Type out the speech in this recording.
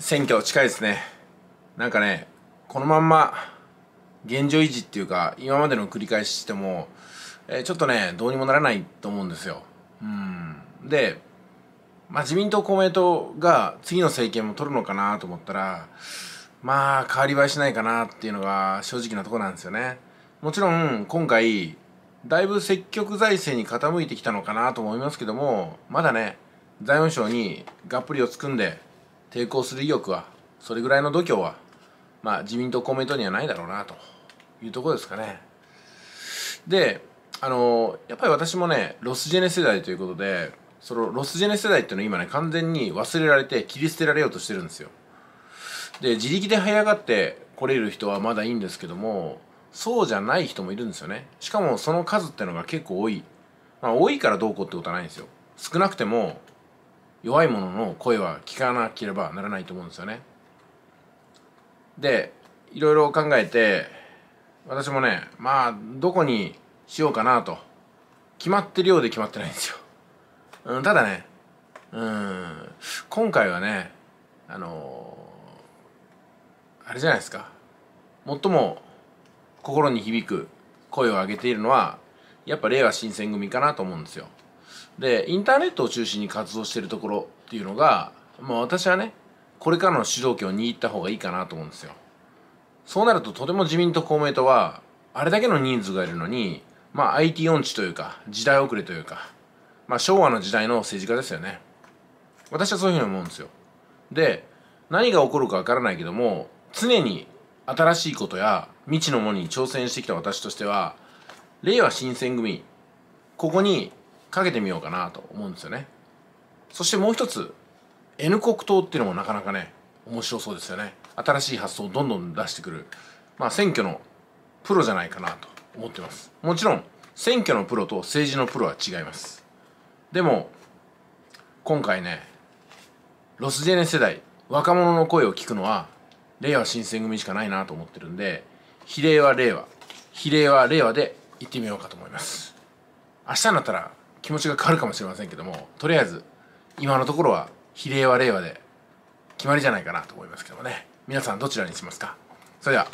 選挙近いですねなんかねこのまんま現状維持っていうか今までの繰り返ししても、えー、ちょっとねどうにもならないと思うんですようんで、まあ、自民党公明党が次の政権も取るのかなと思ったらまあ変わり映えしないかなっていうのが正直なとこなんですよねもちろん今回だいぶ積極財政に傾いてきたのかなと思いますけどもまだね財務省にがっぷりをつくんで抵抗する意欲はそれぐらいの度胸は、まあ、自民党公明党にはないだろうなというところですかね。であのやっぱり私もねロスジェネ世代ということでそのロスジェネ世代っていうのは今ね完全に忘れられて切り捨てられようとしてるんですよ。で自力で這い上がって来れる人はまだいいんですけどもそうじゃない人もいるんですよねしかもその数ってのが結構多い、まあ、多いからどうこうってことはないんですよ少なくても弱い者の声は聞かなければならないと思うんですよね。でいろいろ考えて私もねまあどこにしようかなと決まってるようで決まってないんですよ。うん、ただねうん今回はねあのー、あれじゃないですか最も心に響く声を上げているのはやっぱ令和新選組かなと思うんですよ。でインターネットを中心に活動してるところっていうのが、もう私はねこれからの主導権を握った方がいいかなと思うんですよそうなるととても自民党公明党はあれだけの人数がいるのにまあ IT 音痴というか時代遅れというかまあ昭和の時代の政治家ですよね私はそういうふうに思うんですよで何が起こるかわからないけども常に新しいことや未知のものに挑戦してきた私としては令和新選組ここにかけてみようかなと思うんですよねそしてもう一つ N 国党っていうのもなかなかね面白そうですよね新しい発想をどんどん出してくるまあ選挙のプロじゃないかなと思ってますもちろん選挙のプロと政治のプロは違いますでも今回ねロスジェネ世代若者の声を聞くのは令和新選組しかないなと思ってるんで比例は令和比例は令和で行ってみようかと思います明日になったら気持ちが変わるかもしれませんけどもとりあえず今のところは比例は令和で決まりじゃないかなと思いますけどもね皆さんどちらにしますかそれでは